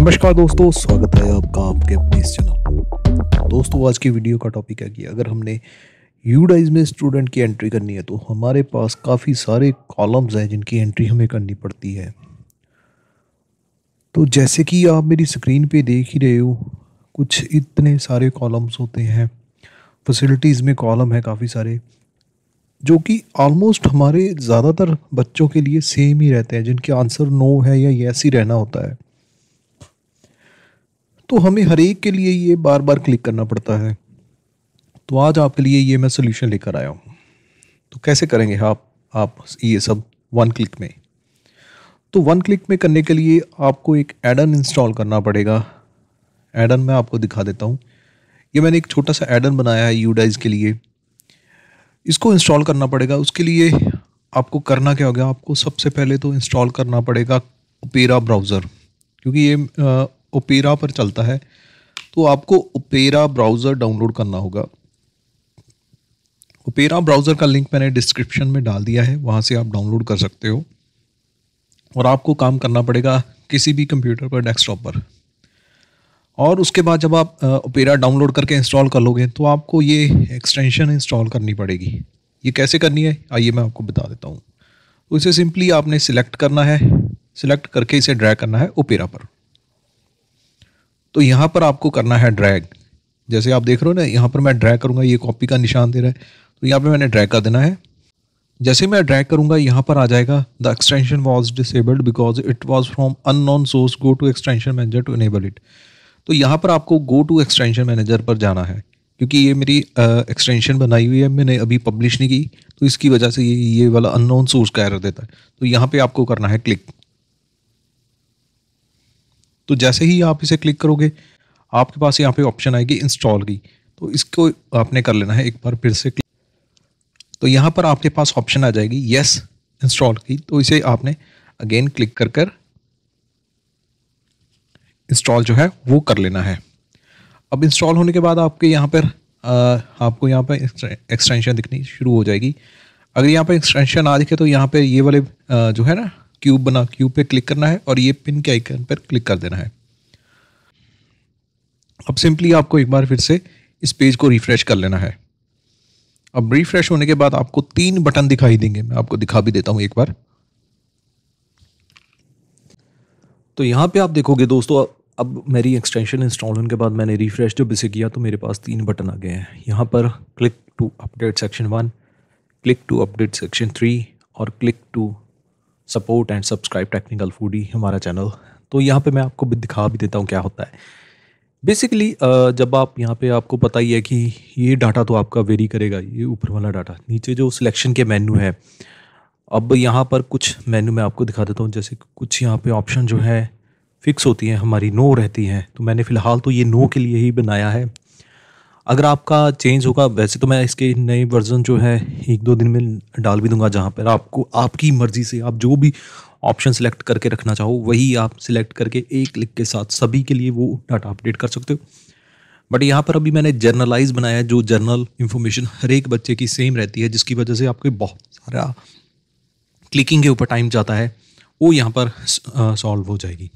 नमस्कार दोस्तों स्वागत है आपका आपके अपने इस चैनल दोस्तों आज की वीडियो का टॉपिक है कि अगर हमने यूडाइज में स्टूडेंट की एंट्री करनी है तो हमारे पास काफ़ी सारे कॉलम्स हैं जिनकी एंट्री हमें करनी पड़ती है तो जैसे कि आप मेरी स्क्रीन पे देख ही रहे हो कुछ इतने सारे कॉलम्स होते हैं फैसिलिटीज़ में कॉलम है काफ़ी सारे जो कि ऑलमोस्ट हमारे ज़्यादातर बच्चों के लिए सेम ही रहते हैं जिनके आंसर नो है या येस ही रहना होता है तो हमें हर एक के लिए ये बार बार क्लिक करना पड़ता है तो आज आपके लिए ये मैं सोल्यूशन लेकर आया हूँ तो कैसे करेंगे आप आप ये सब वन क्लिक में तो वन क्लिक में करने के लिए आपको एक एडन इंस्टॉल करना पड़ेगा एडन मैं आपको दिखा देता हूँ ये मैंने एक छोटा सा एडन बनाया है यूडाइज के लिए इसको इंस्टॉल करना पड़ेगा उसके लिए आपको करना क्या होगा आपको सबसे पहले तो इंस्टॉल करना पड़ेगा ओपेरा ब्राउज़र क्योंकि ये ओपेरा पर चलता है तो आपको ओपेरा ब्राउज़र डाउनलोड करना होगा ओपेरा ब्राउज़र का लिंक मैंने डिस्क्रिप्शन में डाल दिया है वहाँ से आप डाउनलोड कर सकते हो और आपको काम करना पड़ेगा किसी भी कंप्यूटर पर डेस्कटॉप पर और उसके बाद जब आप ओपेरा डाउनलोड करके इंस्टॉल कर लोगे तो आपको ये एक्सटेंशन इंस्टॉल करनी पड़ेगी ये कैसे करनी है आइए मैं आपको बता देता हूँ तो इसे सिंपली आपने सिलेक्ट करना है सिलेक्ट करके इसे ड्रैग करना है ओपेरा पर तो यहाँ पर आपको करना है ड्रैग जैसे आप देख रहे हो ना यहाँ पर मैं ड्रैग करूँगा ये कॉपी का निशान दे रहा है तो यहाँ पर मैंने ड्रैग कर देना है जैसे मैं ड्रैग करूँगा यहाँ पर आ जाएगा the extension was disabled because it was from non source go to extension manager to enable it तो यहाँ पर आपको गो टू एक्सटेंशन मैनेजर पर जाना है क्योंकि ये मेरी एक्सटेंशन uh, बनाई हुई है मैंने अभी पब्लिश नहीं की तो इसकी वजह से ये ये वाला अननोन सोर्स का एरर देता है तो यहाँ पे आपको करना है क्लिक तो जैसे ही आप इसे क्लिक करोगे आपके पास यहाँ पे ऑप्शन आएगी इंस्टॉल की तो इसको आपने कर लेना है एक बार फिर से क्लिक तो यहाँ पर आपके पास ऑप्शन आ जाएगी यस इंस्टॉल की तो इसे आपने अगेन क्लिक कर कर इंस्टॉल जो है वो कर लेना है अब इंस्टॉल होने के बाद आपके यहाँ पर आ, आपको यहाँ पर एक्सटेंशन दिखनी शुरू हो जाएगी अगर यहाँ पर एक्सटेंशन आ दिखे तो यहाँ पर ये वाले आ, जो है ना क्यूब बना क्यूब पे क्लिक करना है और ये पिन के आइकन पर क्लिक कर देना है अब सिंपली आपको एक बार फिर से इस पेज को रिफ्रेश कर लेना है अब रिफ्रेश होने के बाद आपको तीन बटन दिखाई देंगे मैं आपको दिखा भी देता हूँ एक बार तो यहाँ पे आप देखोगे दोस्तों अब मेरी एक्सटेंशन इंस्टॉल होने के बाद मैंने रिफ्रेश जब इसे किया तो मेरे पास तीन बटन आ गए हैं यहाँ पर click to update section one click to update section three और click to support and subscribe technical foodie हमारा चैनल तो यहाँ पे मैं आपको दिखा भी देता हूँ क्या होता है बेसिकली जब आप यहाँ पे आपको पता ही है कि ये डाटा तो आपका वेरी करेगा ये ऊपर वाला डाटा नीचे जो सिलेक्शन के मेन्यू है अब यहाँ पर कुछ मेन्यू मैं आपको दिखा देता हूँ जैसे कुछ यहाँ पे ऑप्शन जो है फिक्स होती हैं हमारी नो रहती हैं तो मैंने फ़िलहाल तो ये नो के लिए ही बनाया है अगर आपका चेंज होगा वैसे तो मैं इसके नए वर्जन जो है एक दो दिन में डाल भी दूंगा जहाँ पर आपको आपकी मर्ज़ी से आप जो भी ऑप्शन सिलेक्ट करके रखना चाहो वही आप सिलेक्ट करके एक क्लिक के साथ सभी के लिए वो डाटा अपडेट कर सकते हो बट यहाँ पर अभी मैंने जर्नलाइज बनाया जो जर्नल इन्फॉर्मेशन हर एक बच्चे की सेम रहती है जिसकी वजह से आपके बहुत सारा क्लिकिंग के ऊपर टाइम जाता है वो यहाँ पर सॉल्व हो जाएगी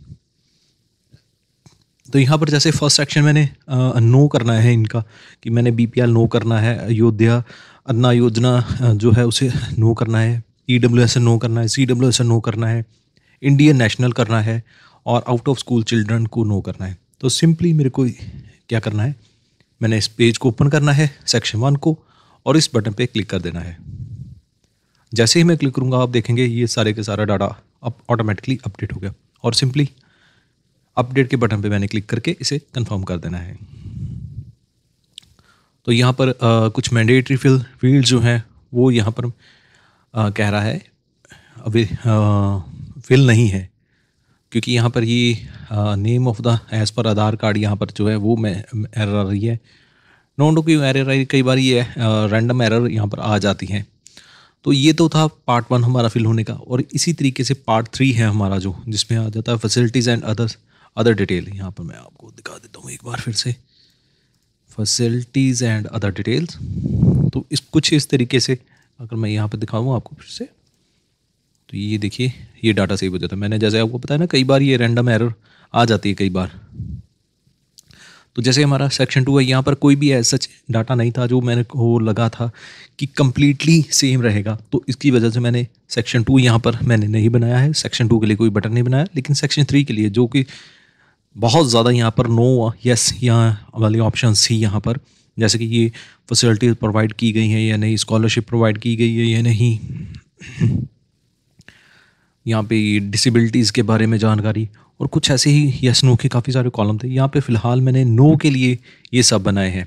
तो यहाँ पर जैसे फर्स्ट सेक्शन मैंने आ, नो करना है इनका कि मैंने बी नो करना है अयोध्या अन्ना योजना जो है उसे नो करना है ई डब्ल्यू एस नो करना है सी डब्ल्यू एस नो करना है इंडियन नेशनल करना है और आउट ऑफ स्कूल चिल्ड्रन को नो करना है तो सिंपली मेरे को क्या करना है मैंने इस पेज को ओपन करना है सेक्शन वन को और इस बटन पे क्लिक कर देना है जैसे ही मैं क्लिक करूँगा आप देखेंगे ये सारे के सारा डाटा अब ऑटोमेटिकली अपडेट हो गया और सिंपली अपडेट के बटन पे मैंने क्लिक करके इसे कंफर्म कर देना है तो यहाँ पर आ, कुछ मैंडेटरी फिल फील्ड जो हैं वो यहाँ पर आ, कह रहा है अभी फिल नहीं है क्योंकि यहाँ पर ये name of the as per Aadhaar card यहाँ पर जो है वो मैं एरर आ रही है नॉन डॉक्यू एरर आई कई बार ये रैंडम एरर यहाँ पर आ जाती हैं तो ये तो था पार्ट वन हमारा फिल होने का और इसी तरीके से पार्ट थ्री है हमारा जो जिसमें आ जाता है facilities and others other detail यहाँ पर मैं आपको दिखा देता हूँ एक बार फिर से फैसिलिटीज़ एंड अदर डिटेल्स तो इस कुछ इस तरीके से अगर मैं यहाँ पर दिखाऊँ आपको फिर से तो ये देखिए ये डाटा सेव हो जाता है मैंने जैसे आपको पता है ना कई बार ये रैंडम एरर आ जाती है कई बार तो जैसे हमारा सेक्शन टू है यहाँ पर कोई भी ऐसा डाटा नहीं था जो मैंने को लगा था कि कम्प्लीटली सेम रहेगा तो इसकी वजह से मैंने सेक्शन टू यहाँ पर मैंने नहीं बनाया है सेक्शन टू के लिए कोई बटन नहीं बनाया लेकिन सेक्शन थ्री के लिए जो कि बहुत ज़्यादा यहाँ पर नो यस यहाँ वाली ऑप्शन थी यहाँ पर जैसे कि ये फैसिलिटीज़ प्रोवाइड की गई हैं या नहीं स्कॉलरशिप प्रोवाइड की गई है या नहीं यहाँ पे डिसेबिलिटीज़ के बारे में जानकारी और कुछ ऐसे ही यस नो के काफ़ी सारे कॉलम थे यहाँ पे फ़िलहाल मैंने नो के लिए ये सब बनाए हैं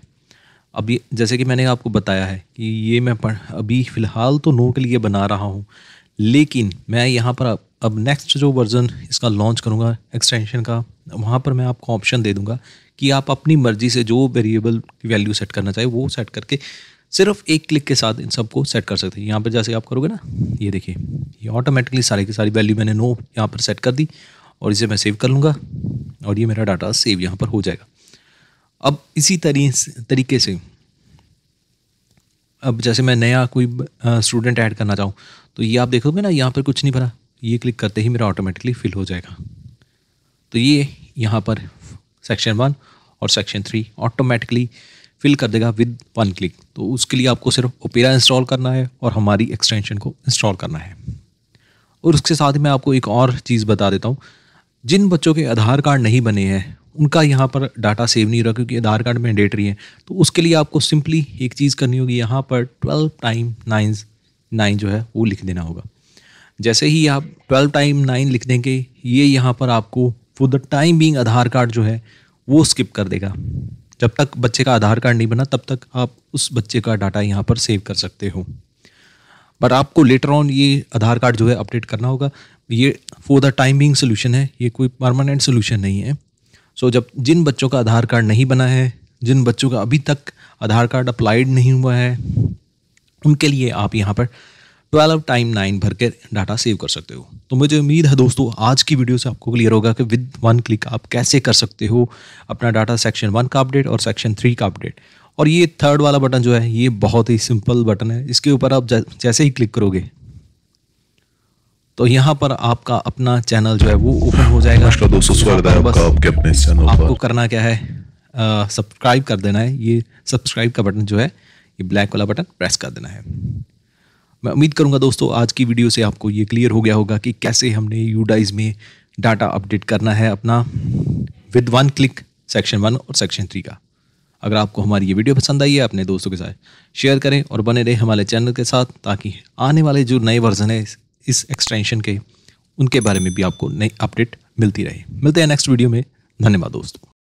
अभी जैसे कि मैंने आपको बताया है कि ये मैं पढ़ अभी फ़िलहाल तो नो के लिए बना रहा हूँ लेकिन मैं यहाँ पर अब नेक्स्ट जो वर्जन इसका लॉन्च करूँगा एक्सटेंशन का वहाँ पर मैं आपको ऑप्शन दे दूँगा कि आप अपनी मर्जी से जो वेरिएबल की वैल्यू सेट करना चाहे वो सेट करके सिर्फ एक क्लिक के साथ इन सबको सेट कर सकते हैं यहाँ पर जैसे आप करोगे ना ये देखिए ये ऑटोमेटिकली सारी की सारी वैल्यू मैंने नो यहाँ पर सेट कर दी और इसे मैं सेव कर लूँगा और ये मेरा डाटा सेव यहाँ पर हो जाएगा अब इसी तरी तरीके से अब जैसे मैं नया कोई स्टूडेंट ऐड करना चाहूँ तो ये आप देखोगे ना यहाँ पर कुछ नहीं भरा ये क्लिक करते ही मेरा ऑटोमेटिकली फिल हो जाएगा तो ये यहाँ पर सेक्शन वन और सेक्शन थ्री ऑटोमेटिकली फिल कर देगा विद वन क्लिक तो उसके लिए आपको सिर्फ ओपेरा इंस्टॉल करना है और हमारी एक्सटेंशन को इंस्टॉल करना है और उसके साथ ही मैं आपको एक और चीज़ बता देता हूँ जिन बच्चों के आधार कार्ड नहीं बने हैं उनका यहाँ पर डाटा सेव नहीं हो रहा क्योंकि आधार कार्ड मैंडेटरी है तो उसके लिए आपको सिंपली एक चीज़ करनी होगी यहाँ पर ट्वेल्व टाइम नाइन नाइन जो है वो लिख देना होगा जैसे ही आप ट्वेल्व टाइम नाइन लिख देंगे ये यहाँ पर आपको for the time being Aadhaar card जो है वो स्किप कर देगा जब तक बच्चे का आधार कार्ड नहीं बना तब तक आप उस बच्चे का डाटा यहाँ पर सेव कर सकते हो बट आपको लेटर ऑन ये आधार कार्ड जो है अपडेट करना होगा ये for the time being solution है ये कोई परमानेंट सोल्यूशन नहीं है सो so, जब जिन बच्चों का आधार कार्ड नहीं बना है जिन बच्चों का अभी तक आधार कार्ड अप्लाइड नहीं हुआ है उनके लिए आप यहाँ पर ट्वेल्व टाइम नाइन भर के डाटा सेव कर सकते हो तो मुझे उम्मीद है दोस्तों आज की वीडियो से आपको क्लियर होगा कि विद वन क्लिक आप कैसे कर सकते हो अपना डाटा सेक्शन वन का अपडेट और सेक्शन थ्री का अपडेट और ये थर्ड वाला बटन जो है ये बहुत ही सिंपल बटन है इसके ऊपर आप जैसे ही क्लिक करोगे तो यहाँ पर आपका अपना चैनल जो है वो ओपन हो जाएगा दोस्तों स्वागत है आपका आपके अपने चैनल आपको करना क्या है सब्सक्राइब कर देना है ये सब्सक्राइब का बटन जो है ये ब्लैक वाला बटन प्रेस कर देना है मैं उम्मीद करूँगा दोस्तों आज की वीडियो से आपको ये क्लियर हो गया होगा कि कैसे हमने यूडाइज में डाटा अपडेट करना है अपना with one click section one और सेक्शन थ्री का अगर आपको हमारी ये वीडियो पसंद आई है अपने दोस्तों के साथ शेयर करें और बने रहें हमारे चैनल के साथ ताकि आने वाले जो नए वर्जन है इस एक्सटेंशन के उनके बारे में भी आपको नई अपडेट मिलती रहे मिलते हैं नेक्स्ट वीडियो में धन्यवाद दोस्तों